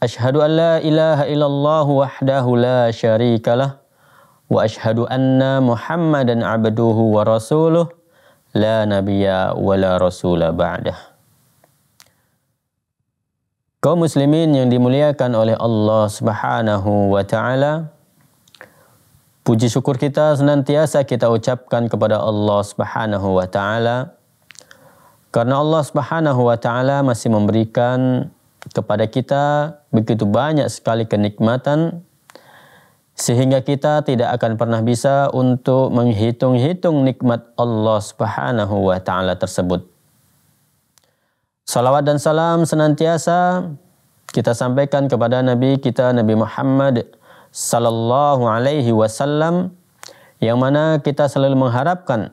Ashadu an la ilaha illallah wahdahu la syarikalah wa ashadu anna Muhammadan abduhu wa rasuluh la nabiyya wa la rasula ba'dah. Kau muslimin yang dimuliakan oleh Allah Subhanahu wa taala, puji syukur kita senantiasa kita ucapkan kepada Allah Subhanahu wa taala karena Allah Subhanahu wa taala masih memberikan kepada kita begitu banyak sekali kenikmatan sehingga kita tidak akan pernah bisa untuk menghitung-hitung nikmat Allah Subhanahu wa taala tersebut. Salawat dan salam senantiasa kita sampaikan kepada nabi kita Nabi Muhammad sallallahu alaihi wasallam yang mana kita selalu mengharapkan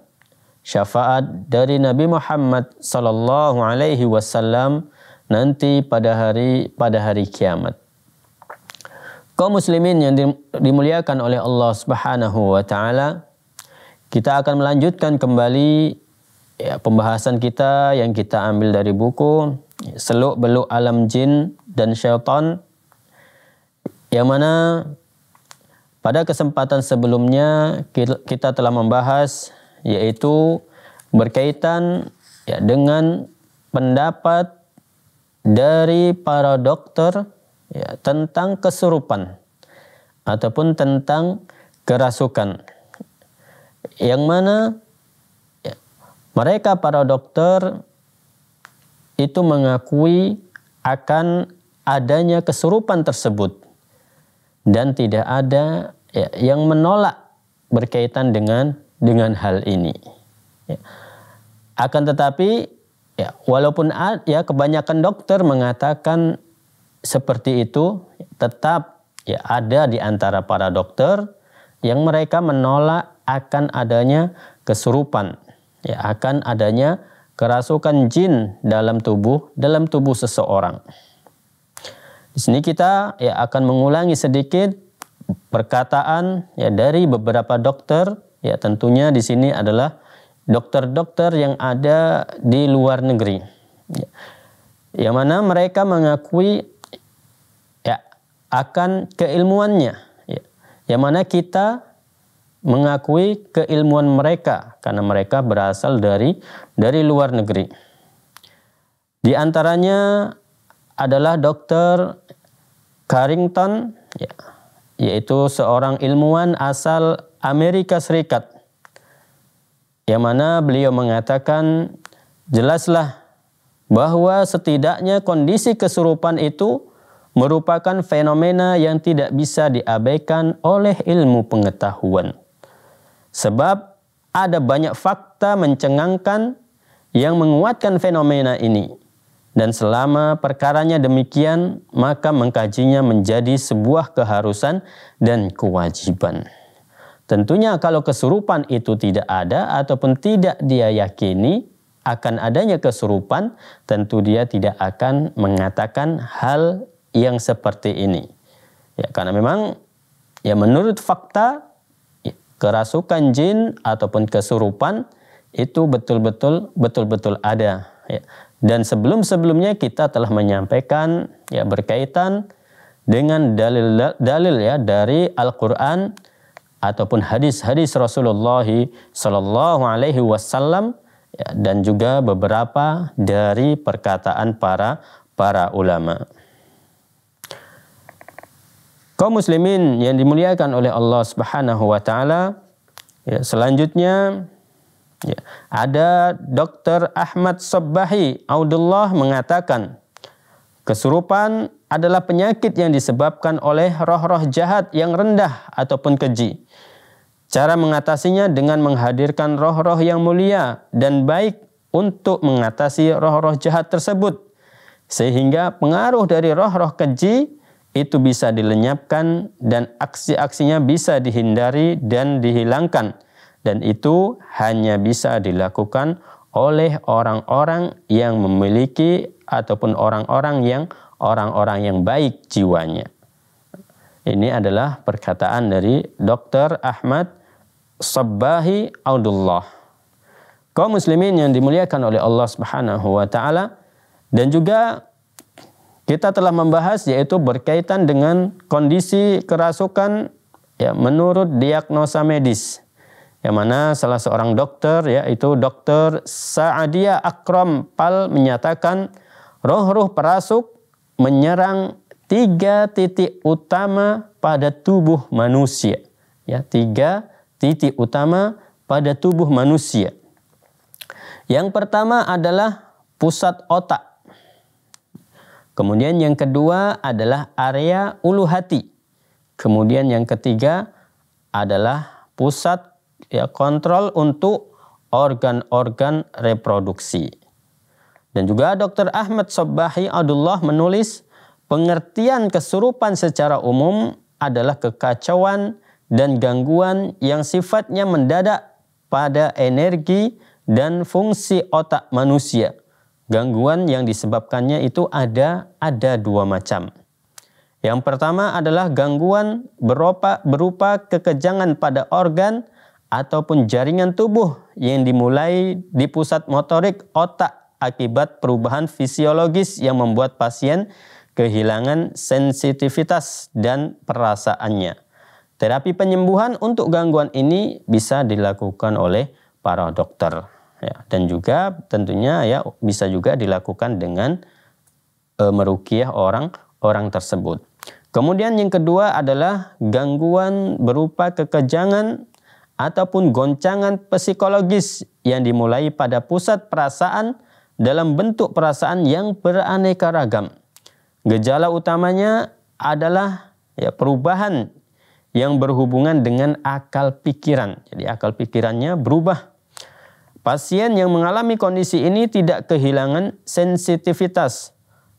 syafaat dari Nabi Muhammad sallallahu alaihi wasallam nanti pada hari pada hari kiamat. kau muslimin yang dimuliakan oleh Allah Subhanahu wa taala, kita akan melanjutkan kembali ya, pembahasan kita yang kita ambil dari buku Seluk Beluk Alam Jin dan Syaitan yang mana pada kesempatan sebelumnya kita telah membahas yaitu berkaitan ya dengan pendapat dari para dokter ya, tentang kesurupan ataupun tentang kerasukan. Yang mana ya, mereka para dokter itu mengakui akan adanya kesurupan tersebut dan tidak ada ya, yang menolak berkaitan dengan dengan hal ini. Ya. Akan tetapi Ya, walaupun ya kebanyakan dokter mengatakan seperti itu, tetap ya ada di antara para dokter yang mereka menolak akan adanya kesurupan, ya akan adanya kerasukan jin dalam tubuh dalam tubuh seseorang. Di sini kita ya akan mengulangi sedikit perkataan ya dari beberapa dokter ya tentunya di sini adalah dokter-dokter yang ada di luar negeri. Ya. Yang mana mereka mengakui ya akan keilmuannya. Ya. Yang mana kita mengakui keilmuan mereka karena mereka berasal dari dari luar negeri. Di antaranya adalah dokter Carrington ya, yaitu seorang ilmuwan asal Amerika Serikat yang mana beliau mengatakan jelaslah bahwa setidaknya kondisi kesurupan itu merupakan fenomena yang tidak bisa diabaikan oleh ilmu pengetahuan. Sebab ada banyak fakta mencengangkan yang menguatkan fenomena ini. Dan selama perkaranya demikian, maka mengkajinya menjadi sebuah keharusan dan kewajiban. Tentunya kalau kesurupan itu tidak ada ataupun tidak dia yakini akan adanya kesurupan, tentu dia tidak akan mengatakan hal yang seperti ini. Ya, karena memang ya menurut fakta ya, kerasukan jin ataupun kesurupan itu betul-betul betul-betul ada. Ya. Dan sebelum-sebelumnya kita telah menyampaikan ya berkaitan dengan dalil-dalil ya dari Al-Qur'an ataupun hadis-hadis Rasulullah Shallallahu Alaihi Wasallam ya, dan juga beberapa dari perkataan para para ulama. Kaum muslimin yang dimuliakan oleh Allah Subhanahu wa taala, ya, selanjutnya ya, ada Dr. Ahmad Sobahi Audullah mengatakan, kesurupan adalah penyakit yang disebabkan oleh roh-roh jahat yang rendah ataupun keji. Cara mengatasinya dengan menghadirkan roh-roh yang mulia dan baik untuk mengatasi roh-roh jahat tersebut. Sehingga pengaruh dari roh-roh keji itu bisa dilenyapkan dan aksi-aksinya bisa dihindari dan dihilangkan. Dan itu hanya bisa dilakukan oleh orang-orang yang memiliki ataupun orang-orang yang orang-orang yang baik jiwanya. Ini adalah perkataan dari Dr. Ahmad Sabahi Audullah. Kaum muslimin yang dimuliakan oleh Allah Subhanahu wa taala dan juga kita telah membahas yaitu berkaitan dengan kondisi kerasukan ya menurut diagnosa medis yang mana salah seorang dokter yaitu Dr. Saadia Akram Pal menyatakan roh-roh perasuk menyerang tiga titik utama pada tubuh manusia. Ya, tiga titik utama pada tubuh manusia. Yang pertama adalah pusat otak. Kemudian yang kedua adalah area ulu hati. Kemudian yang ketiga adalah pusat ya, kontrol untuk organ-organ reproduksi. Dan juga Dr. Ahmad Sobahi Abdullah menulis Pengertian kesurupan secara umum adalah kekacauan dan gangguan yang sifatnya mendadak pada energi dan fungsi otak manusia. Gangguan yang disebabkannya itu ada ada dua macam. Yang pertama adalah gangguan berupa, berupa kekejangan pada organ ataupun jaringan tubuh yang dimulai di pusat motorik otak akibat perubahan fisiologis yang membuat pasien kehilangan sensitivitas dan perasaannya. Terapi penyembuhan untuk gangguan ini bisa dilakukan oleh para dokter ya, dan juga tentunya ya bisa juga dilakukan dengan e, merukiah orang orang tersebut. Kemudian yang kedua adalah gangguan berupa kekejangan ataupun goncangan psikologis yang dimulai pada pusat perasaan dalam bentuk perasaan yang beraneka ragam. Gejala utamanya adalah ya perubahan yang berhubungan dengan akal pikiran. Jadi akal pikirannya berubah. Pasien yang mengalami kondisi ini tidak kehilangan sensitivitas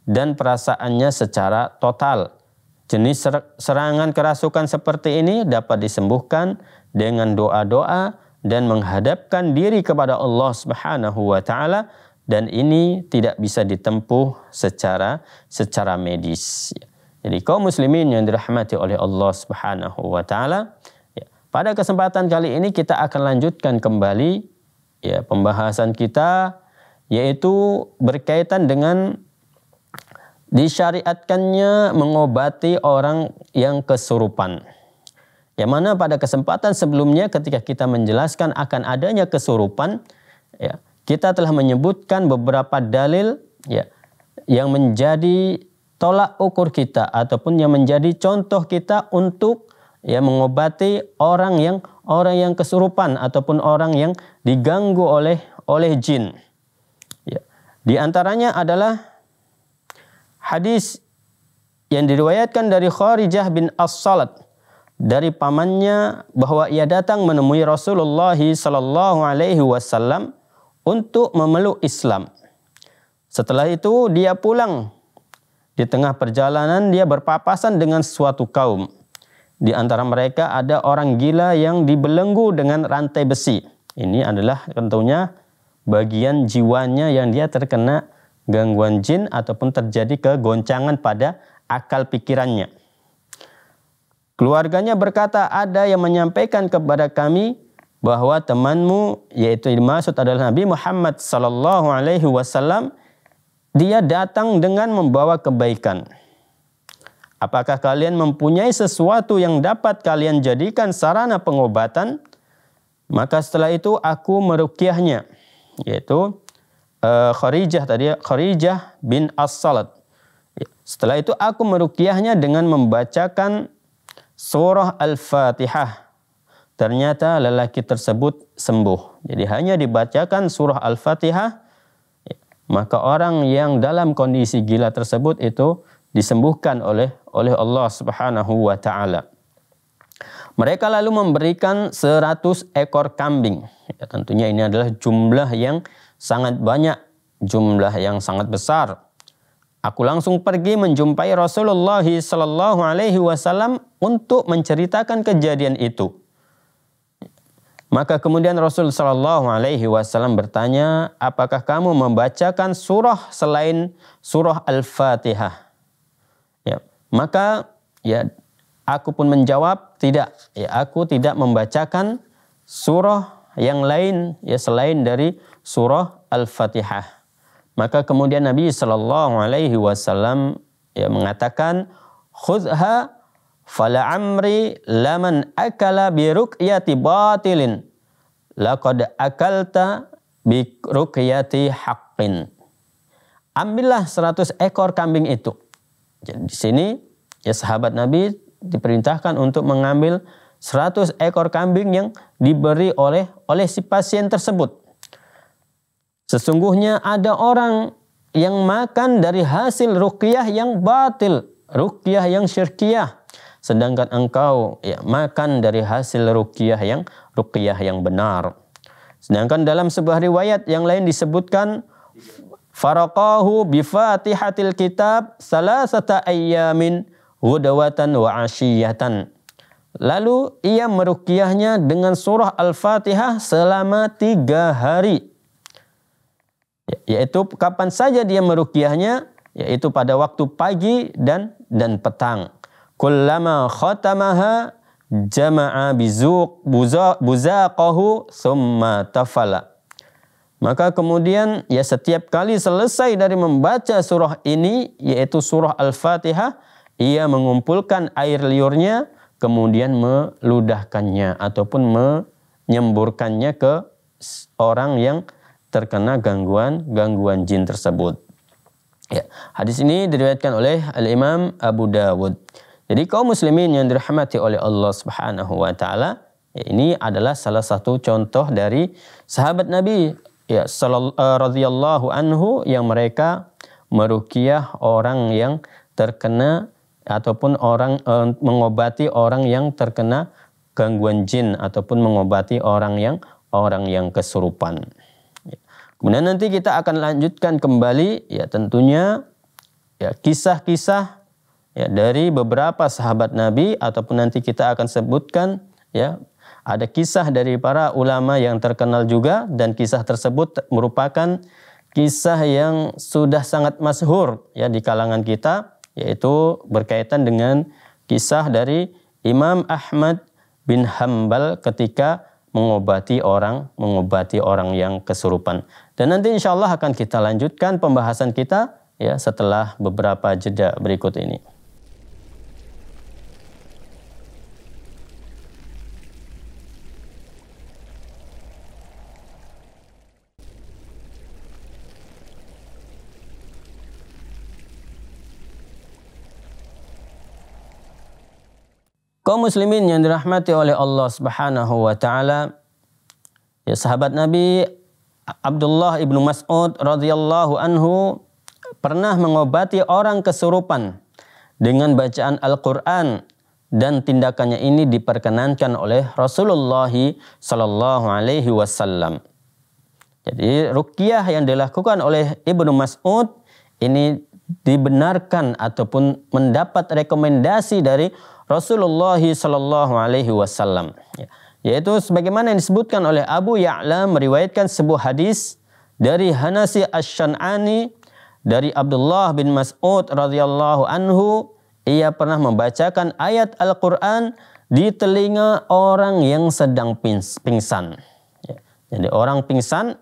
dan perasaannya secara total. Jenis serangan kerasukan seperti ini dapat disembuhkan dengan doa-doa dan menghadapkan diri kepada Allah Subhanahu wa taala dan ini tidak bisa ditempuh secara secara medis. Jadi kaum muslimin yang dirahmati oleh Allah Subhanahu wa taala, ya, pada kesempatan kali ini kita akan lanjutkan kembali ya pembahasan kita yaitu berkaitan dengan disyariatkannya mengobati orang yang kesurupan. Yang mana pada kesempatan sebelumnya ketika kita menjelaskan akan adanya kesurupan, ya, kita telah menyebutkan beberapa dalil ya yang menjadi tolak ukur kita ataupun yang menjadi contoh kita untuk ya mengobati orang yang orang yang kesurupan ataupun orang yang diganggu oleh oleh jin. Ya. Di antaranya adalah hadis yang diriwayatkan dari Kharijah bin As-Salat dari pamannya bahwa ia datang menemui Rasulullah sallallahu alaihi wasallam untuk memeluk Islam. Setelah itu dia pulang. Di tengah perjalanan dia berpapasan dengan suatu kaum. Di antara mereka ada orang gila yang dibelenggu dengan rantai besi. Ini adalah tentunya bagian jiwanya yang dia terkena gangguan jin ataupun terjadi kegoncangan pada akal pikirannya. Keluarganya berkata, ada yang menyampaikan kepada kami bahwa temanmu yaitu dimaksud adalah Nabi Muhammad sallallahu alaihi wasallam dia datang dengan membawa kebaikan. Apakah kalian mempunyai sesuatu yang dapat kalian jadikan sarana pengobatan? Maka setelah itu aku merukiahnya yaitu uh, eh, Kharijah tadi, Kharijah bin As-Salat. Setelah itu aku merukiahnya dengan membacakan surah Al-Fatihah Ternyata lelaki tersebut sembuh. Jadi hanya dibacakan surah Al-Fatihah, ya, maka orang yang dalam kondisi gila tersebut itu disembuhkan oleh oleh Allah Subhanahu wa taala. Mereka lalu memberikan 100 ekor kambing. Ya, tentunya ini adalah jumlah yang sangat banyak, jumlah yang sangat besar. Aku langsung pergi menjumpai Rasulullah Shallallahu Alaihi Wasallam untuk menceritakan kejadian itu. Maka kemudian Rasul Shallallahu Alaihi Wasallam bertanya, apakah kamu membacakan surah selain surah Al-Fatihah? Ya, maka ya aku pun menjawab tidak. Ya, aku tidak membacakan surah yang lain ya selain dari surah Al-Fatihah. Maka kemudian Nabi Shallallahu Alaihi Wasallam ya mengatakan, khudha fala amri laman akala ya batilin laqad akalta bi ruqyati haqqin. Ambillah 100 ekor kambing itu. Jadi di sini ya sahabat Nabi diperintahkan untuk mengambil 100 ekor kambing yang diberi oleh oleh si pasien tersebut. Sesungguhnya ada orang yang makan dari hasil ruqyah yang batil, ruqyah yang syirkiyah sedangkan engkau ya, makan dari hasil ruqyah yang ruqyah yang benar. Sedangkan dalam sebuah riwayat yang lain disebutkan faraqahu bi fatihatil kitab salasata ayyamin ghudawatan wa ashiyatan. Lalu ia meruqyahnya dengan surah Al-Fatihah selama tiga hari. Ya, yaitu kapan saja dia meruqyahnya, yaitu pada waktu pagi dan dan petang. Kullama khatamaha jama'a bizuq buzaqahu summa tafala. Maka kemudian ya setiap kali selesai dari membaca surah ini yaitu surah Al-Fatihah ia mengumpulkan air liurnya kemudian meludahkannya ataupun menyemburkannya ke orang yang terkena gangguan-gangguan jin tersebut. Ya, hadis ini diriwayatkan oleh Al-Imam Abu Dawud. Jadi kaum muslimin yang dirahmati oleh Allah Subhanahu wa taala, ya, ini adalah salah satu contoh dari sahabat Nabi ya eh, radhiyallahu anhu yang mereka merukiah orang yang terkena ataupun orang e, mengobati orang yang terkena gangguan jin ataupun mengobati orang yang orang yang kesurupan. Ya. Kemudian nanti kita akan lanjutkan kembali ya tentunya ya kisah-kisah ya dari beberapa sahabat Nabi ataupun nanti kita akan sebutkan ya ada kisah dari para ulama yang terkenal juga dan kisah tersebut merupakan kisah yang sudah sangat masyhur ya di kalangan kita yaitu berkaitan dengan kisah dari Imam Ahmad bin Hambal ketika mengobati orang, mengobati orang yang kesurupan. Dan nanti insya Allah akan kita lanjutkan pembahasan kita ya setelah beberapa jeda berikut ini. Kaum muslimin yang dirahmati oleh Allah Subhanahu wa taala, ya sahabat Nabi Abdullah ibnu Mas'ud radhiyallahu anhu pernah mengobati orang kesurupan dengan bacaan Al-Qur'an dan tindakannya ini diperkenankan oleh Rasulullah sallallahu alaihi wasallam. Jadi ruqyah yang dilakukan oleh Ibnu Mas'ud ini dibenarkan ataupun mendapat rekomendasi dari Rasulullah Shallallahu Alaihi Wasallam. Ya. Yaitu sebagaimana yang disebutkan oleh Abu Ya'la meriwayatkan sebuah hadis dari Hanasi Ash-Shan'ani dari Abdullah bin Mas'ud radhiyallahu anhu ia pernah membacakan ayat Al-Qur'an di telinga orang yang sedang pingsan. Ya. Jadi orang pingsan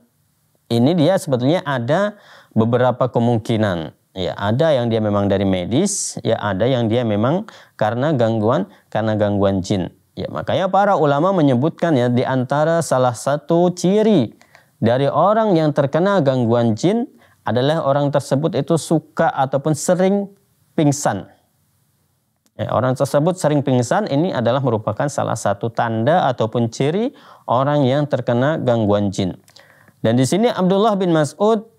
ini dia sebetulnya ada beberapa kemungkinan. Ya, ada yang dia memang dari medis, ya ada yang dia memang karena gangguan karena gangguan jin. Ya, makanya para ulama menyebutkan ya di antara salah satu ciri dari orang yang terkena gangguan jin adalah orang tersebut itu suka ataupun sering pingsan. Ya, orang tersebut sering pingsan ini adalah merupakan salah satu tanda ataupun ciri orang yang terkena gangguan jin. Dan di sini Abdullah bin Mas'ud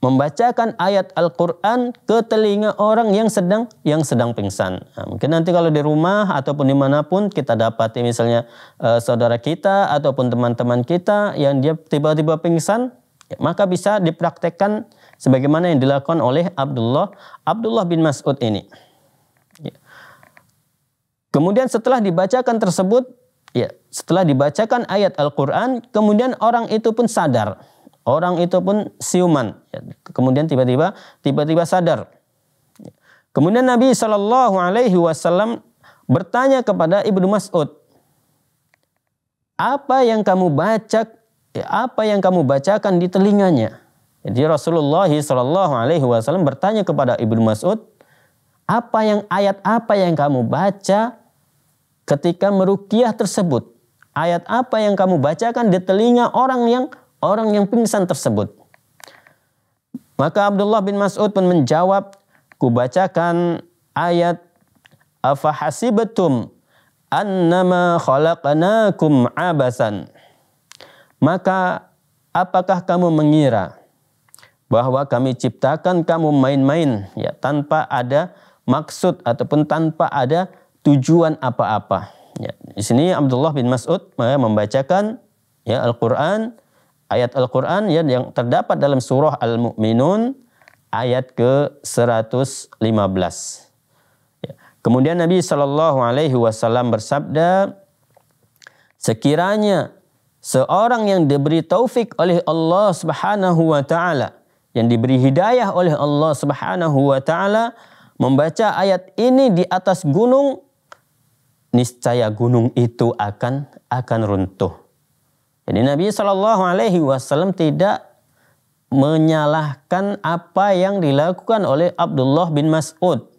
membacakan ayat Al-Quran ke telinga orang yang sedang yang sedang pingsan. Nah, mungkin nanti kalau di rumah ataupun dimanapun kita dapat, misalnya eh, saudara kita ataupun teman-teman kita yang dia tiba-tiba pingsan, ya, maka bisa dipraktekkan sebagaimana yang dilakukan oleh Abdullah Abdullah bin Mas'ud ini. Ya. Kemudian setelah dibacakan tersebut, ya setelah dibacakan ayat Al-Quran, kemudian orang itu pun sadar Orang itu pun siuman. Ya, kemudian tiba-tiba tiba-tiba sadar. Kemudian Nabi Shallallahu Alaihi Wasallam bertanya kepada ibnu Mas'ud, apa yang kamu baca, ya, apa yang kamu bacakan di telinganya? Jadi Rasulullah Shallallahu Alaihi Wasallam bertanya kepada ibnu Mas'ud, apa yang ayat apa yang kamu baca ketika merukiah tersebut? Ayat apa yang kamu bacakan di telinga orang yang orang yang pingsan tersebut. Maka Abdullah bin Mas'ud pun menjawab, kubacakan ayat afahasibatum annama khalaqnakum abasan. Maka apakah kamu mengira bahwa kami ciptakan kamu main-main ya tanpa ada maksud ataupun tanpa ada tujuan apa-apa. Ya, di sini Abdullah bin Mas'ud membacakan ya Al-Qur'an ayat Al-Quran ya, yang terdapat dalam surah Al-Mu'minun ayat ke-115. Ya. Kemudian Nabi Shallallahu Alaihi Wasallam bersabda, sekiranya seorang yang diberi taufik oleh Allah Subhanahu Wa Taala, yang diberi hidayah oleh Allah Subhanahu Wa Taala, membaca ayat ini di atas gunung, niscaya gunung itu akan akan runtuh jadi Nabi Shallallahu Alaihi Wasallam tidak menyalahkan apa yang dilakukan oleh Abdullah bin Mas'ud.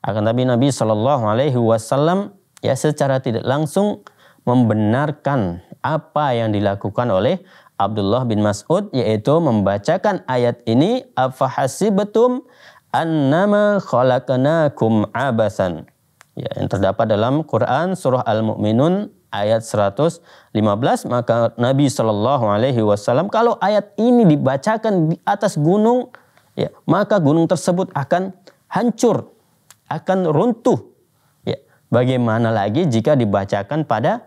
Akan tapi Nabi Shallallahu Alaihi Wasallam ya secara tidak langsung membenarkan apa yang dilakukan oleh Abdullah bin Mas'ud yaitu membacakan ayat ini afahasibatum annama khalaqnakum abasan. Ya, yang terdapat dalam Quran surah Al-Mu'minun ayat 115 maka Nabi Shallallahu alaihi wasallam kalau ayat ini dibacakan di atas gunung ya maka gunung tersebut akan hancur akan runtuh ya bagaimana lagi jika dibacakan pada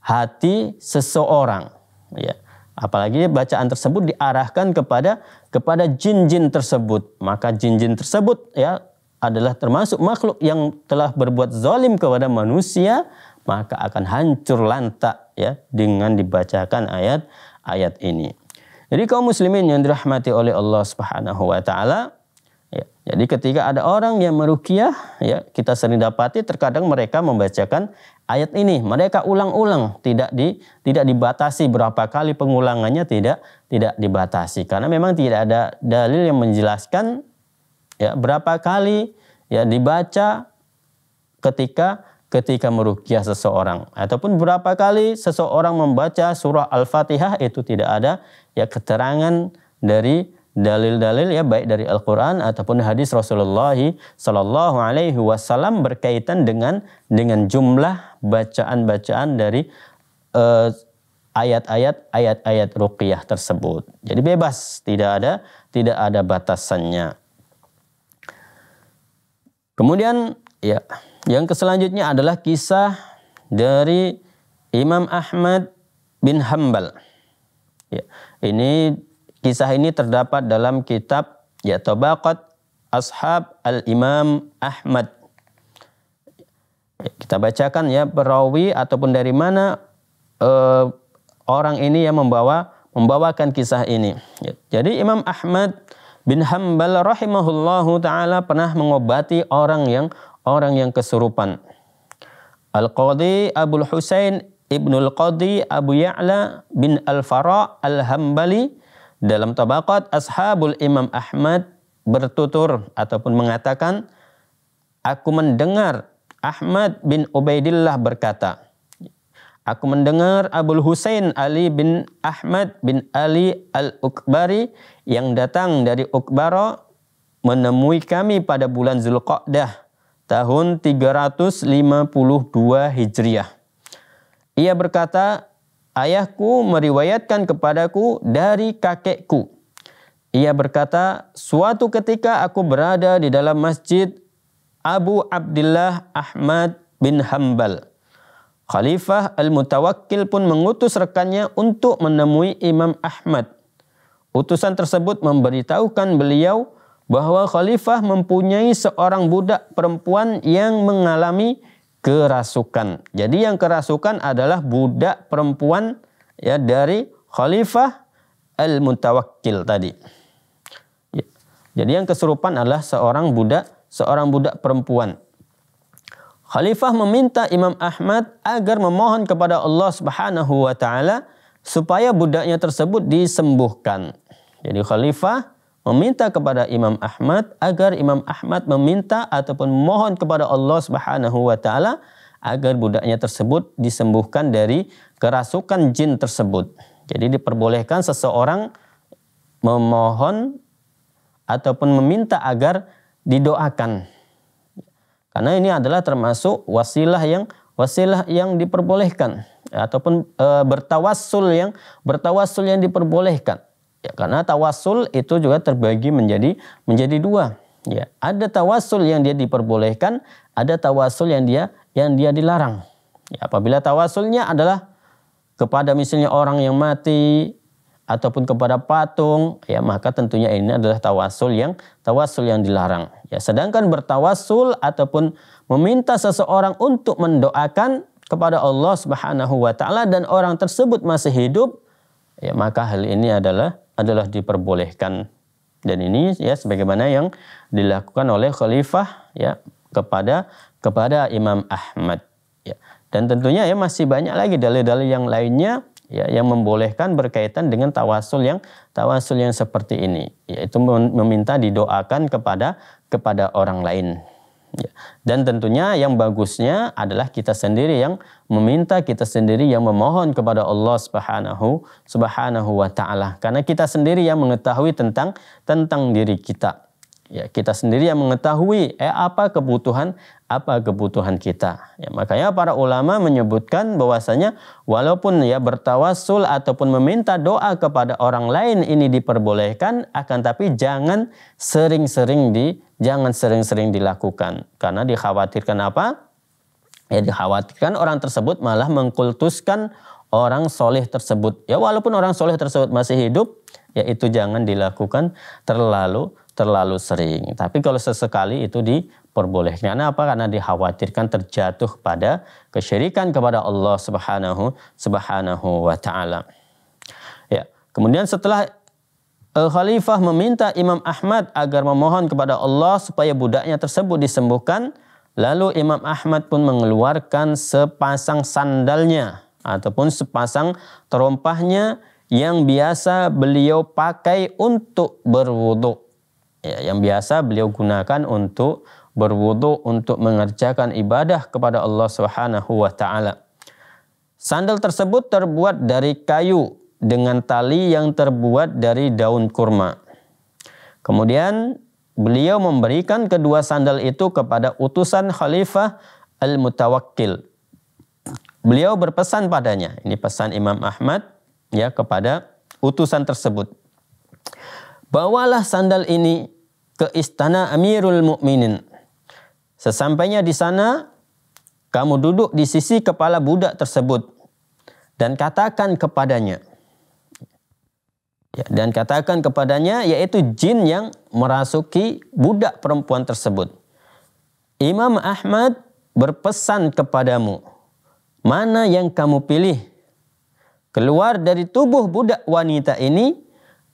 hati seseorang ya apalagi bacaan tersebut diarahkan kepada kepada jin-jin tersebut maka jin-jin tersebut ya adalah termasuk makhluk yang telah berbuat zalim kepada manusia maka akan hancur lantak ya dengan dibacakan ayat-ayat ini. Jadi kaum muslimin yang dirahmati oleh Allah Subhanahu wa taala ya, jadi ketika ada orang yang merukiah ya kita sering dapati terkadang mereka membacakan ayat ini mereka ulang-ulang tidak di tidak dibatasi berapa kali pengulangannya tidak tidak dibatasi karena memang tidak ada dalil yang menjelaskan ya berapa kali ya dibaca ketika ketika merukyah seseorang ataupun berapa kali seseorang membaca surah Al-Fatihah itu tidak ada ya keterangan dari dalil-dalil ya baik dari Al-Qur'an ataupun hadis Rasulullah sallallahu alaihi wasallam berkaitan dengan dengan jumlah bacaan-bacaan dari ayat eh, ayat-ayat ayat-ayat ruqyah tersebut. Jadi bebas, tidak ada tidak ada batasannya. Kemudian ya yang keselanjutnya adalah kisah dari Imam Ahmad bin Hambal. Ya, ini kisah ini terdapat dalam kitab ya Tabaqat Ashab Al-Imam Ahmad. Ya, kita bacakan ya perawi ataupun dari mana uh, orang ini yang membawa membawakan kisah ini. Ya, jadi Imam Ahmad bin Hambal rahimahullahu taala pernah mengobati orang yang orang yang kesurupan. Al-Qadhi Abul Husain al Qadhi Abu Ya'la bin Al-Fara Al-Hambali dalam tabaqat Ashabul Imam Ahmad bertutur ataupun mengatakan aku mendengar Ahmad bin Ubaidillah berkata Aku mendengar Abu Husain Ali bin Ahmad bin Ali Al-Ukbari yang datang dari Ukbara menemui kami pada bulan Zulqa'dah tahun 352 Hijriah. Ia berkata, ayahku meriwayatkan kepadaku dari kakekku. Ia berkata, suatu ketika aku berada di dalam masjid Abu Abdullah Ahmad bin Hambal. Khalifah Al-Mutawakkil pun mengutus rekannya untuk menemui Imam Ahmad. Utusan tersebut memberitahukan beliau bahwa khalifah mempunyai seorang budak perempuan yang mengalami kerasukan. Jadi yang kerasukan adalah budak perempuan ya dari khalifah al-mutawakkil tadi. Ya. Jadi yang kesurupan adalah seorang budak seorang budak perempuan. Khalifah meminta Imam Ahmad agar memohon kepada Allah Subhanahu wa taala supaya budaknya tersebut disembuhkan. Jadi khalifah meminta kepada Imam Ahmad agar Imam Ahmad meminta ataupun mohon kepada Allah Subhanahu wa taala agar budaknya tersebut disembuhkan dari kerasukan jin tersebut. Jadi diperbolehkan seseorang memohon ataupun meminta agar didoakan. Karena ini adalah termasuk wasilah yang wasilah yang diperbolehkan ataupun e, bertawassul yang bertawassul yang diperbolehkan. Ya, karena tawasul itu juga terbagi menjadi menjadi dua. Ya, ada tawasul yang dia diperbolehkan, ada tawasul yang dia yang dia dilarang. Ya, apabila tawasulnya adalah kepada misalnya orang yang mati ataupun kepada patung, ya maka tentunya ini adalah tawasul yang tawasul yang dilarang. Ya, sedangkan bertawasul ataupun meminta seseorang untuk mendoakan kepada Allah Subhanahu wa taala dan orang tersebut masih hidup, ya maka hal ini adalah adalah diperbolehkan dan ini ya sebagaimana yang dilakukan oleh khalifah ya kepada kepada Imam Ahmad ya. Dan tentunya ya masih banyak lagi dalil-dalil yang lainnya ya yang membolehkan berkaitan dengan tawasul yang tawasul yang seperti ini yaitu meminta didoakan kepada kepada orang lain Ya. Dan tentunya yang bagusnya adalah kita sendiri yang meminta, kita sendiri yang memohon kepada Allah Subhanahu Subhanahu wa taala. Karena kita sendiri yang mengetahui tentang tentang diri kita ya kita sendiri yang mengetahui eh apa kebutuhan apa kebutuhan kita ya makanya para ulama menyebutkan bahwasanya walaupun ya bertawasul ataupun meminta doa kepada orang lain ini diperbolehkan akan tapi jangan sering-sering di jangan sering-sering dilakukan karena dikhawatirkan apa ya dikhawatirkan orang tersebut malah mengkultuskan orang soleh tersebut ya walaupun orang soleh tersebut masih hidup yaitu jangan dilakukan terlalu terlalu sering. Tapi kalau sesekali itu diperbolehkan. Karena apa? Karena dikhawatirkan terjatuh pada kesyirikan kepada Allah Subhanahu Subhanahu wa taala. Ya. Kemudian setelah Al Khalifah meminta Imam Ahmad agar memohon kepada Allah supaya budaknya tersebut disembuhkan, lalu Imam Ahmad pun mengeluarkan sepasang sandalnya ataupun sepasang terompahnya yang biasa beliau pakai untuk berwuduk ya, yang biasa beliau gunakan untuk berwudu untuk mengerjakan ibadah kepada Allah Subhanahu wa taala. Sandal tersebut terbuat dari kayu dengan tali yang terbuat dari daun kurma. Kemudian beliau memberikan kedua sandal itu kepada utusan Khalifah Al-Mutawakkil. Beliau berpesan padanya, ini pesan Imam Ahmad ya kepada utusan tersebut bawalah sandal ini ke istana Amirul Mukminin. Sesampainya di sana, kamu duduk di sisi kepala budak tersebut dan katakan kepadanya. Ya, dan katakan kepadanya yaitu jin yang merasuki budak perempuan tersebut. Imam Ahmad berpesan kepadamu, mana yang kamu pilih? Keluar dari tubuh budak wanita ini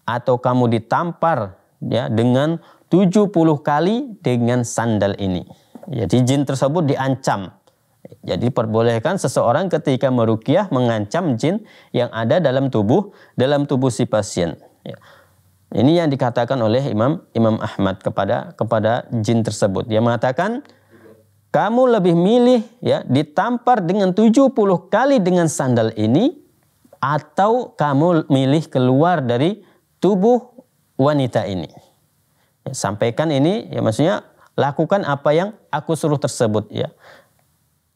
atau kamu ditampar ya dengan 70 kali dengan sandal ini. Jadi jin tersebut diancam. Jadi perbolehkan seseorang ketika merukiah mengancam jin yang ada dalam tubuh dalam tubuh si pasien. Ya. Ini yang dikatakan oleh Imam Imam Ahmad kepada kepada jin tersebut. Dia mengatakan kamu lebih milih ya ditampar dengan 70 kali dengan sandal ini atau kamu milih keluar dari tubuh wanita ini. Ya, sampaikan ini, ya maksudnya lakukan apa yang aku suruh tersebut. Ya.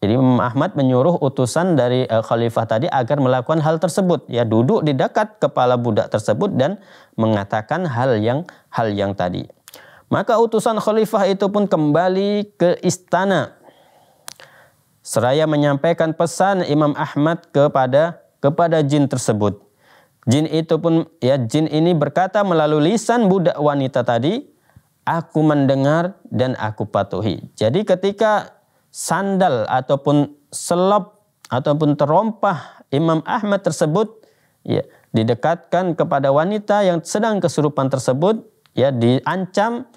Jadi Imam Ahmad menyuruh utusan dari uh, khalifah tadi agar melakukan hal tersebut, ya duduk di dekat kepala budak tersebut dan mengatakan hal yang hal yang tadi. Maka utusan khalifah itu pun kembali ke istana. Seraya menyampaikan pesan Imam Ahmad kepada kepada jin tersebut. Jin itu pun ya jin ini berkata melalui lisan budak wanita tadi, aku mendengar dan aku patuhi. Jadi ketika sandal ataupun selop ataupun terompah Imam Ahmad tersebut ya didekatkan kepada wanita yang sedang kesurupan tersebut ya diancam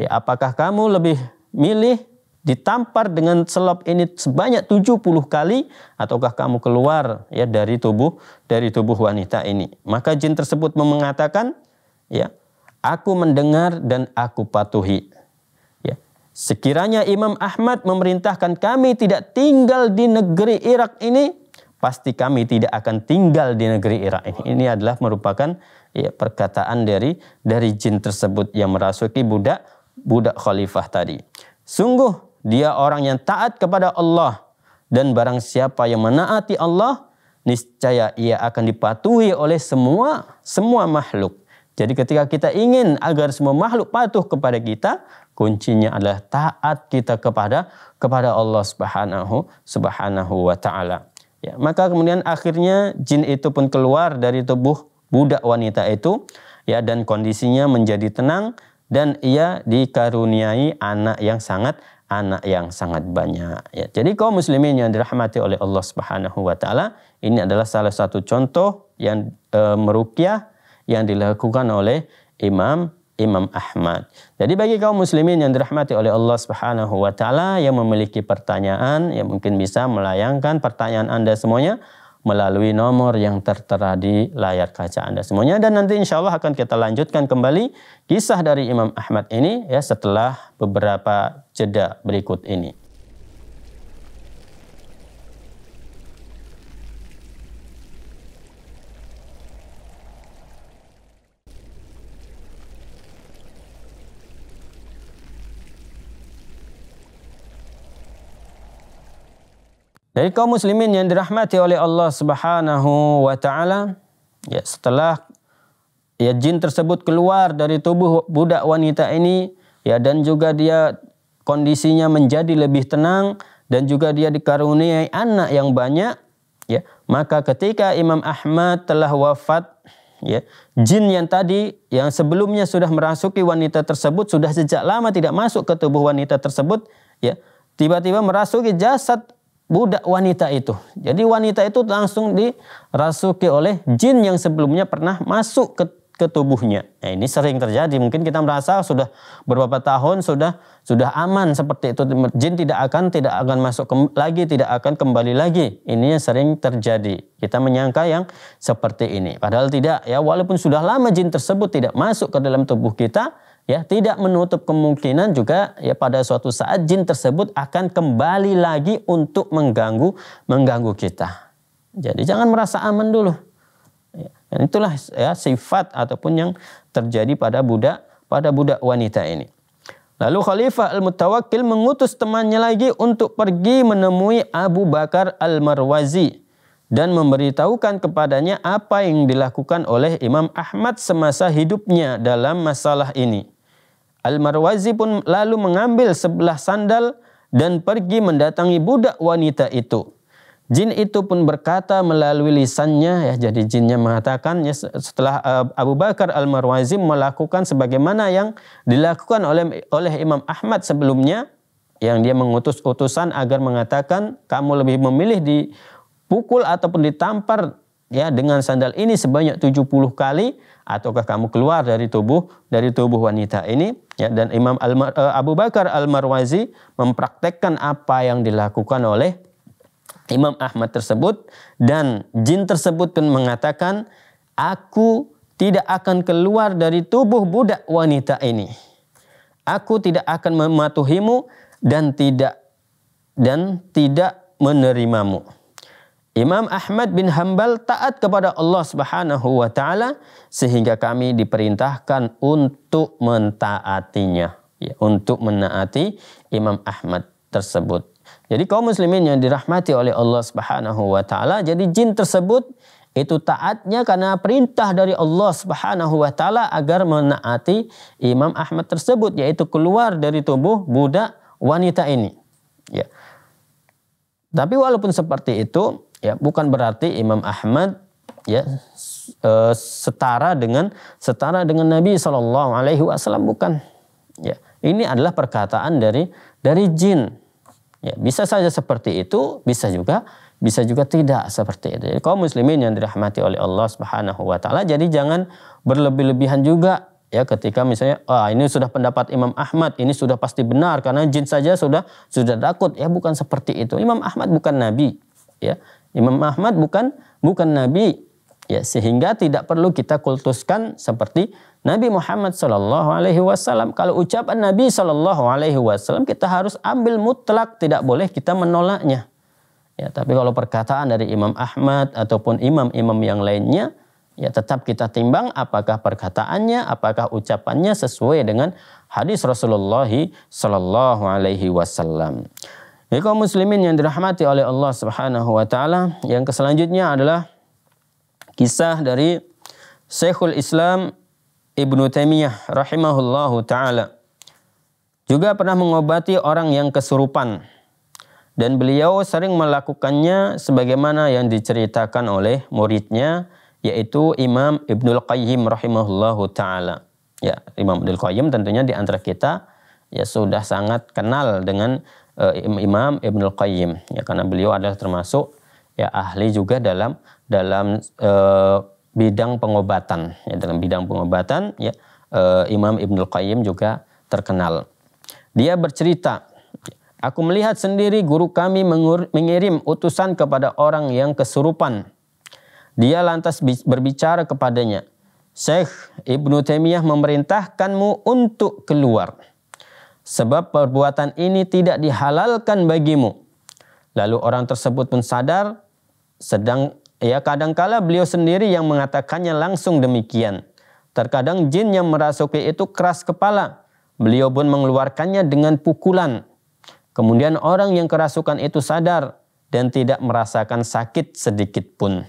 ya apakah kamu lebih milih ditampar dengan selop ini sebanyak 70 kali ataukah kamu keluar ya dari tubuh dari tubuh wanita ini maka jin tersebut mengatakan ya aku mendengar dan aku patuhi ya sekiranya Imam Ahmad memerintahkan kami tidak tinggal di negeri Irak ini pasti kami tidak akan tinggal di negeri Irak ini ini adalah merupakan ya, perkataan dari dari jin tersebut yang merasuki budak budak khalifah tadi sungguh dia orang yang taat kepada Allah dan barang siapa yang menaati Allah niscaya ia akan dipatuhi oleh semua semua makhluk. Jadi ketika kita ingin agar semua makhluk patuh kepada kita, kuncinya adalah taat kita kepada kepada Allah Subhanahu Subhanahu wa taala. Ya, maka kemudian akhirnya jin itu pun keluar dari tubuh budak wanita itu ya dan kondisinya menjadi tenang dan ia dikaruniai anak yang sangat anak yang sangat banyak. Ya, jadi kaum muslimin yang dirahmati oleh Allah Subhanahu wa taala, ini adalah salah satu contoh yang e, meruqyah yang dilakukan oleh Imam Imam Ahmad. Jadi bagi kaum muslimin yang dirahmati oleh Allah Subhanahu wa taala yang memiliki pertanyaan, yang mungkin bisa melayangkan pertanyaan Anda semuanya melalui nomor yang tertera di layar kaca Anda semuanya. Dan nanti insya Allah akan kita lanjutkan kembali kisah dari Imam Ahmad ini ya setelah beberapa jeda berikut ini. Dari kaum muslimin yang dirahmati oleh Allah Subhanahu wa taala, ya setelah ya jin tersebut keluar dari tubuh budak wanita ini, ya dan juga dia kondisinya menjadi lebih tenang dan juga dia dikaruniai anak yang banyak, ya. Maka ketika Imam Ahmad telah wafat, ya, jin yang tadi yang sebelumnya sudah merasuki wanita tersebut sudah sejak lama tidak masuk ke tubuh wanita tersebut, ya. Tiba-tiba merasuki jasad budak wanita itu. Jadi wanita itu langsung dirasuki oleh jin yang sebelumnya pernah masuk ke ke tubuhnya. Nah, ini sering terjadi. Mungkin kita merasa sudah beberapa tahun sudah sudah aman seperti itu. Jin tidak akan tidak akan masuk ke, lagi, tidak akan kembali lagi. Ini yang sering terjadi. Kita menyangka yang seperti ini. Padahal tidak ya. Walaupun sudah lama jin tersebut tidak masuk ke dalam tubuh kita, ya tidak menutup kemungkinan juga ya pada suatu saat jin tersebut akan kembali lagi untuk mengganggu mengganggu kita. Jadi jangan merasa aman dulu. Ya, dan itulah ya sifat ataupun yang terjadi pada budak pada budak wanita ini. Lalu Khalifah Al-Mutawakkil mengutus temannya lagi untuk pergi menemui Abu Bakar Al-Marwazi dan memberitahukan kepadanya apa yang dilakukan oleh Imam Ahmad semasa hidupnya dalam masalah ini. Al-Marwazi pun lalu mengambil sebelah sandal dan pergi mendatangi budak wanita itu. Jin itu pun berkata melalui lisannya, ya jadi jinnya mengatakan ya, setelah uh, Abu Bakar Al-Marwazi melakukan sebagaimana yang dilakukan oleh oleh Imam Ahmad sebelumnya, yang dia mengutus utusan agar mengatakan kamu lebih memilih dipukul ataupun ditampar ya dengan sandal ini sebanyak 70 kali ataukah kamu keluar dari tubuh dari tubuh wanita ini ya dan Imam Al eh, Abu Bakar Al-Marwazi mempraktekkan apa yang dilakukan oleh Imam Ahmad tersebut dan jin tersebut pun mengatakan aku tidak akan keluar dari tubuh budak wanita ini aku tidak akan mematuhimu dan tidak dan tidak menerimamu Imam Ahmad bin Hambal taat kepada Allah Subhanahu wa taala sehingga kami diperintahkan untuk mentaatinya, ya, untuk menaati Imam Ahmad tersebut. Jadi kaum muslimin yang dirahmati oleh Allah Subhanahu wa taala, jadi jin tersebut itu taatnya karena perintah dari Allah Subhanahu wa taala agar menaati Imam Ahmad tersebut yaitu keluar dari tubuh budak wanita ini. Ya. Tapi walaupun seperti itu, ya bukan berarti Imam Ahmad ya eh, setara dengan setara dengan Nabi Shallallahu Alaihi Wasallam bukan ya ini adalah perkataan dari dari jin ya bisa saja seperti itu bisa juga bisa juga tidak seperti itu jadi kaum muslimin yang dirahmati oleh Allah Subhanahu Wa Taala jadi jangan berlebih-lebihan juga ya ketika misalnya ah ini sudah pendapat Imam Ahmad ini sudah pasti benar karena jin saja sudah sudah takut ya bukan seperti itu Imam Ahmad bukan nabi ya Imam Ahmad bukan bukan nabi ya sehingga tidak perlu kita kultuskan seperti Nabi Muhammad Shallallahu Alaihi Wasallam. Kalau ucapan Nabi Shallallahu Alaihi Wasallam kita harus ambil mutlak, tidak boleh kita menolaknya. Ya, tapi kalau perkataan dari Imam Ahmad ataupun imam-imam yang lainnya, ya tetap kita timbang apakah perkataannya, apakah ucapannya sesuai dengan hadis Rasulullah Shallallahu Alaihi Wasallam. Ya kaum muslimin yang dirahmati oleh Allah Subhanahu wa taala, yang keselanjutnya adalah kisah dari Syekhul Islam Ibnu Taimiyah rahimahullahu taala. Juga pernah mengobati orang yang kesurupan dan beliau sering melakukannya sebagaimana yang diceritakan oleh muridnya yaitu Imam Ibnul Qayyim rahimahullahu taala. Ya, Imam Ibnul Qayyim tentunya di antara kita ya sudah sangat kenal dengan uh, Imam Ibnul Qayyim ya karena beliau adalah termasuk ya ahli juga dalam dalam uh, bidang pengobatan ya dalam bidang pengobatan ya uh, Imam Ibnul Qayyim juga terkenal. Dia bercerita Aku melihat sendiri guru kami mengirim utusan kepada orang yang kesurupan. Dia lantas berbicara kepadanya, Syekh Ibnu Taimiyah memerintahkanmu untuk keluar. Sebab perbuatan ini tidak dihalalkan bagimu. Lalu orang tersebut pun sadar, sedang ya kadangkala beliau sendiri yang mengatakannya langsung demikian. Terkadang jin yang merasuki itu keras kepala. Beliau pun mengeluarkannya dengan pukulan. Kemudian orang yang kerasukan itu sadar dan tidak merasakan sakit sedikit pun.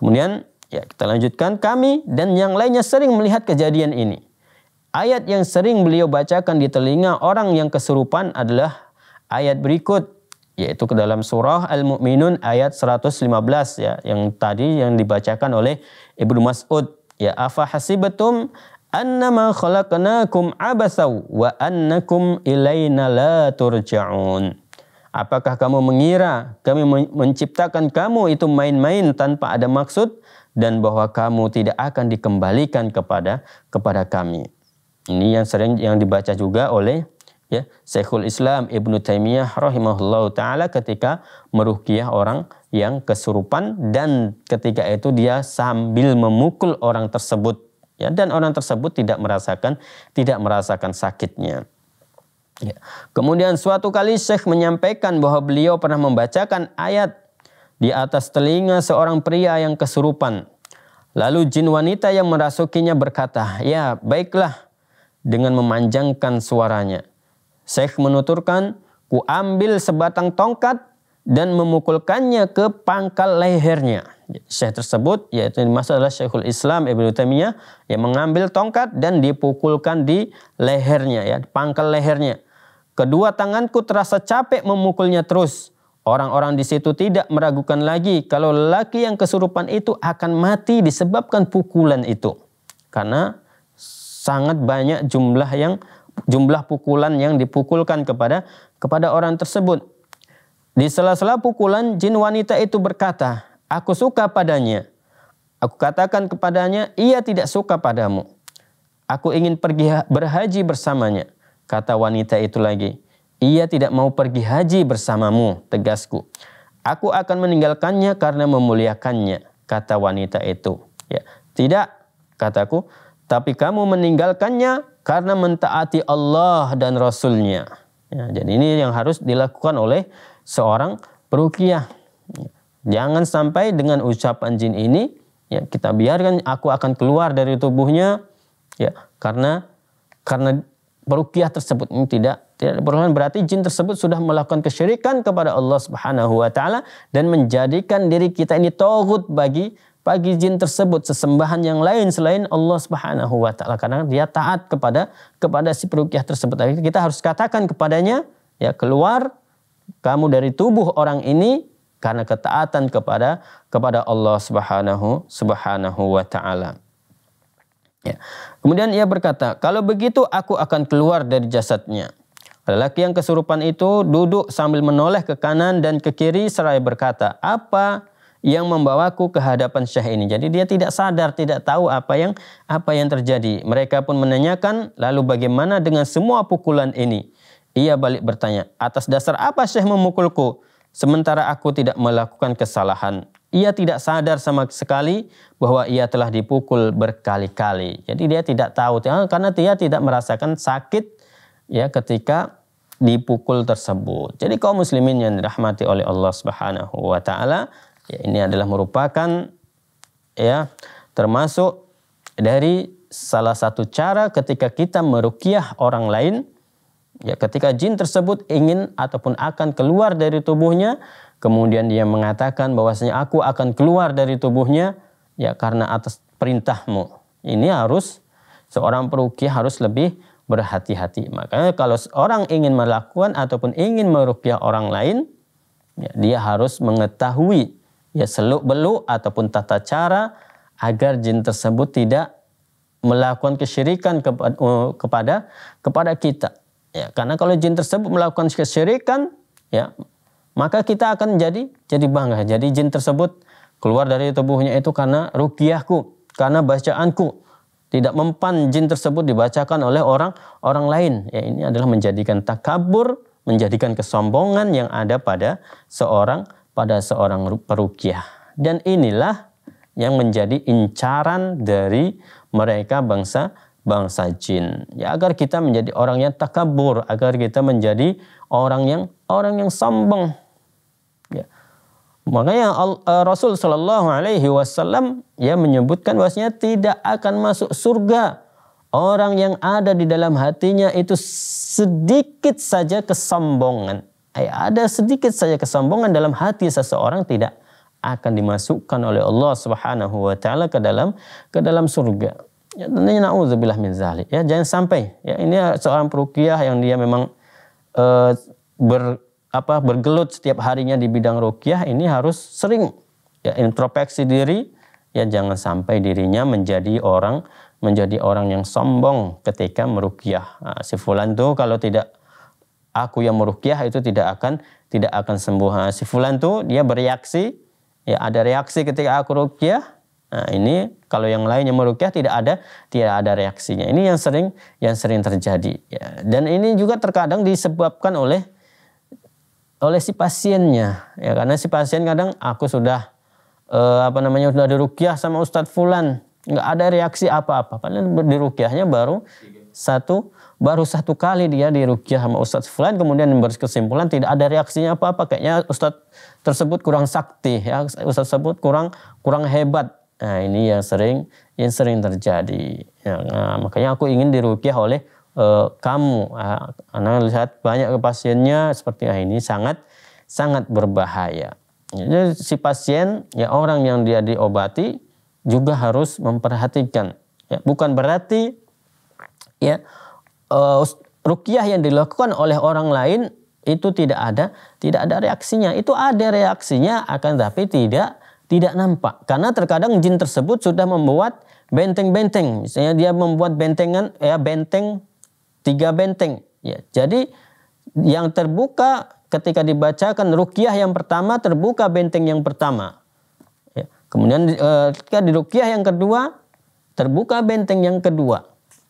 Kemudian ya kita lanjutkan kami dan yang lainnya sering melihat kejadian ini. Ayat yang sering beliau bacakan di telinga orang yang kesurupan adalah ayat berikut yaitu ke dalam surah Al-Mu'minun ayat 115 ya yang tadi yang dibacakan oleh Ibnu Mas'ud ya afa hasibatum annama khalaqnakum abasaw wa annakum ilaina la turja'un Apakah kamu mengira kami menciptakan kamu itu main-main tanpa ada maksud dan bahwa kamu tidak akan dikembalikan kepada kepada kami ini yang sering yang dibaca juga oleh ya Syekhul Islam Ibnu Taimiyah rahimahullahu taala ketika meruqyah orang yang kesurupan dan ketika itu dia sambil memukul orang tersebut ya dan orang tersebut tidak merasakan tidak merasakan sakitnya. Ya. Kemudian suatu kali Syekh menyampaikan bahwa beliau pernah membacakan ayat di atas telinga seorang pria yang kesurupan. Lalu jin wanita yang merasukinya berkata, "Ya, baiklah, dengan memanjangkan suaranya. Syekh menuturkan, ku ambil sebatang tongkat dan memukulkannya ke pangkal lehernya. Syekh tersebut, yaitu yang dimaksud adalah Syekhul Islam Ibnu Taimiyah, yang mengambil tongkat dan dipukulkan di lehernya, ya, pangkal lehernya. Kedua tanganku terasa capek memukulnya terus. Orang-orang di situ tidak meragukan lagi kalau laki yang kesurupan itu akan mati disebabkan pukulan itu. Karena sangat banyak jumlah yang jumlah pukulan yang dipukulkan kepada kepada orang tersebut. Di sela-sela pukulan jin wanita itu berkata, "Aku suka padanya." Aku katakan kepadanya, "Ia tidak suka padamu." Aku ingin pergi berhaji bersamanya. Kata wanita itu lagi, "Ia tidak mau pergi haji bersamamu," tegasku. Aku akan meninggalkannya karena memuliakannya, kata wanita itu. Ya, tidak, kataku tapi kamu meninggalkannya karena mentaati Allah dan Rasulnya. Ya, jadi ini yang harus dilakukan oleh seorang perukiah. Ya, jangan sampai dengan ucapan jin ini ya kita biarkan aku akan keluar dari tubuhnya ya karena karena perukiah tersebut ini tidak tidak diperlukan berarti jin tersebut sudah melakukan kesyirikan kepada Allah Subhanahu wa taala dan menjadikan diri kita ini togut bagi bagi jin tersebut sesembahan yang lain selain Allah Subhanahu wa taala karena dia taat kepada kepada si perukiah tersebut. Jadi kita harus katakan kepadanya ya keluar kamu dari tubuh orang ini karena ketaatan kepada kepada Allah Subhanahu Subhanahu wa taala. Ya. Kemudian ia berkata, "Kalau begitu aku akan keluar dari jasadnya." Lelaki yang kesurupan itu duduk sambil menoleh ke kanan dan ke kiri seraya berkata, "Apa yang membawaku ke hadapan Syekh ini. Jadi dia tidak sadar, tidak tahu apa yang apa yang terjadi. Mereka pun menanyakan, lalu bagaimana dengan semua pukulan ini? Ia balik bertanya, atas dasar apa Syekh memukulku? Sementara aku tidak melakukan kesalahan. Ia tidak sadar sama sekali bahwa ia telah dipukul berkali-kali. Jadi dia tidak tahu ya, karena dia tidak merasakan sakit ya ketika dipukul tersebut. Jadi kaum muslimin yang dirahmati oleh Allah Subhanahu wa taala, Ya, ini adalah merupakan ya termasuk dari salah satu cara ketika kita merukiah orang lain ya ketika jin tersebut ingin ataupun akan keluar dari tubuhnya kemudian dia mengatakan bahwasanya aku akan keluar dari tubuhnya ya karena atas perintahmu ini harus seorang perukiah harus lebih berhati-hati makanya kalau seorang ingin melakukan ataupun ingin merukiah orang lain ya, dia harus mengetahui ya seluk beluk ataupun tata cara agar jin tersebut tidak melakukan kesyirikan uh, kepada kepada, kita. Ya, karena kalau jin tersebut melakukan kesyirikan, ya maka kita akan jadi jadi bangga. Jadi jin tersebut keluar dari tubuhnya itu karena rukiahku, karena bacaanku, tidak mempan jin tersebut dibacakan oleh orang orang lain. Ya, ini adalah menjadikan takabur, menjadikan kesombongan yang ada pada seorang pada seorang perukiah. Dan inilah yang menjadi incaran dari mereka bangsa bangsa jin. Ya agar kita menjadi orang yang takabur, agar kita menjadi orang yang orang yang sombong. Ya. Makanya eh, Rasul Shallallahu Alaihi Wasallam ya menyebutkan bahwasanya tidak akan masuk surga orang yang ada di dalam hatinya itu sedikit saja kesombongan. Eh, ada sedikit saja kesombongan dalam hati seseorang tidak akan dimasukkan oleh Allah Subhanahu wa taala ke dalam ke dalam surga. Ya tentunya naudzubillah min zalik. Ya jangan sampai ya ini seorang perukiah yang dia memang uh, ber apa bergelut setiap harinya di bidang rukiah ini harus sering ya introspeksi diri ya jangan sampai dirinya menjadi orang menjadi orang yang sombong ketika merukiah. Nah, si fulan tuh kalau tidak aku yang merukyah itu tidak akan tidak akan sembuh. Nah, si fulan tuh dia bereaksi, ya ada reaksi ketika aku rukyah. Nah, ini kalau yang lainnya merukyah tidak ada tidak ada reaksinya. Ini yang sering yang sering terjadi. Ya. Dan ini juga terkadang disebabkan oleh oleh si pasiennya ya karena si pasien kadang aku sudah eh, apa namanya sudah dirukyah sama Ustadz Fulan nggak ada reaksi apa-apa padahal dirukyahnya baru satu baru satu kali dia dirukyah sama Ustadz Fulan kemudian kesimpulan tidak ada reaksinya apa-apa kayaknya Ustadz tersebut kurang sakti ya Ustadz tersebut kurang kurang hebat nah ini yang sering yang sering terjadi ya, nah, makanya aku ingin dirukyah oleh uh, kamu uh, lihat banyak pasiennya seperti ah, ini sangat sangat berbahaya jadi si pasien ya orang yang dia diobati juga harus memperhatikan ya bukan berarti ya uh, rukiah yang dilakukan oleh orang lain itu tidak ada, tidak ada reaksinya. Itu ada reaksinya akan tapi tidak tidak nampak. Karena terkadang jin tersebut sudah membuat benteng-benteng. Misalnya dia membuat bentengan ya benteng tiga benteng. Ya, jadi yang terbuka ketika dibacakan rukiah yang pertama terbuka benteng yang pertama. Ya. Kemudian eh, ketika di rukiah yang kedua terbuka benteng yang kedua.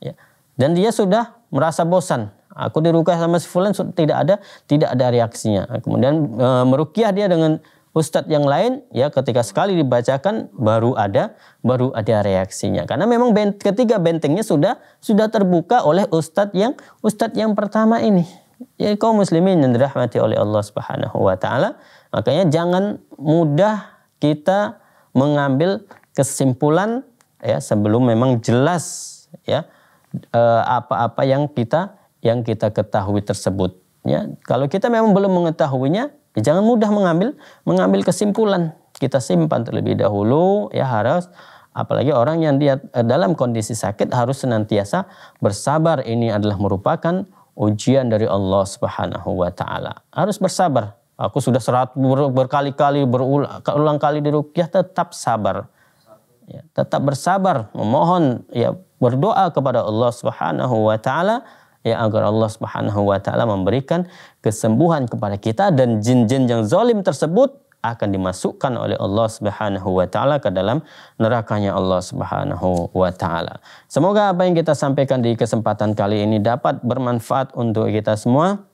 Ya. Dan dia sudah merasa bosan. Aku dirukiah sama si fulan tidak ada tidak ada reaksinya. Kemudian e, merukyah dia dengan ustadz yang lain ya ketika sekali dibacakan baru ada baru ada reaksinya. Karena memang bent, ketiga bentengnya sudah sudah terbuka oleh ustadz yang ustadz yang pertama ini. Ya kaum muslimin yang dirahmati oleh Allah Subhanahu wa taala, makanya jangan mudah kita mengambil kesimpulan ya sebelum memang jelas ya Eh, apa-apa yang kita yang kita ketahui tersebut. Ya, kalau kita memang belum mengetahuinya, ya jangan mudah mengambil mengambil kesimpulan. Kita simpan terlebih dahulu. Ya harus apalagi orang yang dia eh, dalam kondisi sakit harus senantiasa bersabar. Ini adalah merupakan ujian dari Allah Subhanahu wa taala. Harus bersabar. Aku sudah serat ber, berkali-kali berulang kali di rukyah tetap sabar. Ya, tetap bersabar, memohon ya berdoa kepada Allah Subhanahu wa taala ya agar Allah Subhanahu wa taala memberikan kesembuhan kepada kita dan jin-jin yang zalim tersebut akan dimasukkan oleh Allah Subhanahu wa taala ke dalam nerakanya Allah Subhanahu wa taala. Semoga apa yang kita sampaikan di kesempatan kali ini dapat bermanfaat untuk kita semua.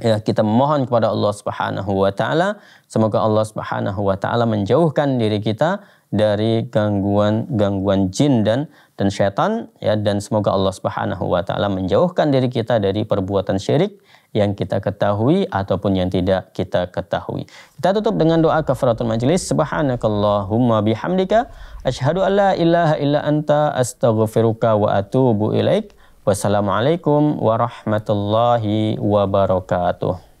Ya, kita mohon kepada Allah Subhanahu wa taala semoga Allah Subhanahu wa taala menjauhkan diri kita dari gangguan-gangguan jin dan dan setan ya dan semoga Allah Subhanahu wa taala menjauhkan diri kita dari perbuatan syirik yang kita ketahui ataupun yang tidak kita ketahui. Kita tutup dengan doa kafaratul majelis subhanakallahumma bihamdika asyhadu an la ilaha illa anta astaghfiruka wa atubu ilaik. Wassalamualaikum warahmatullahi wabarakatuh.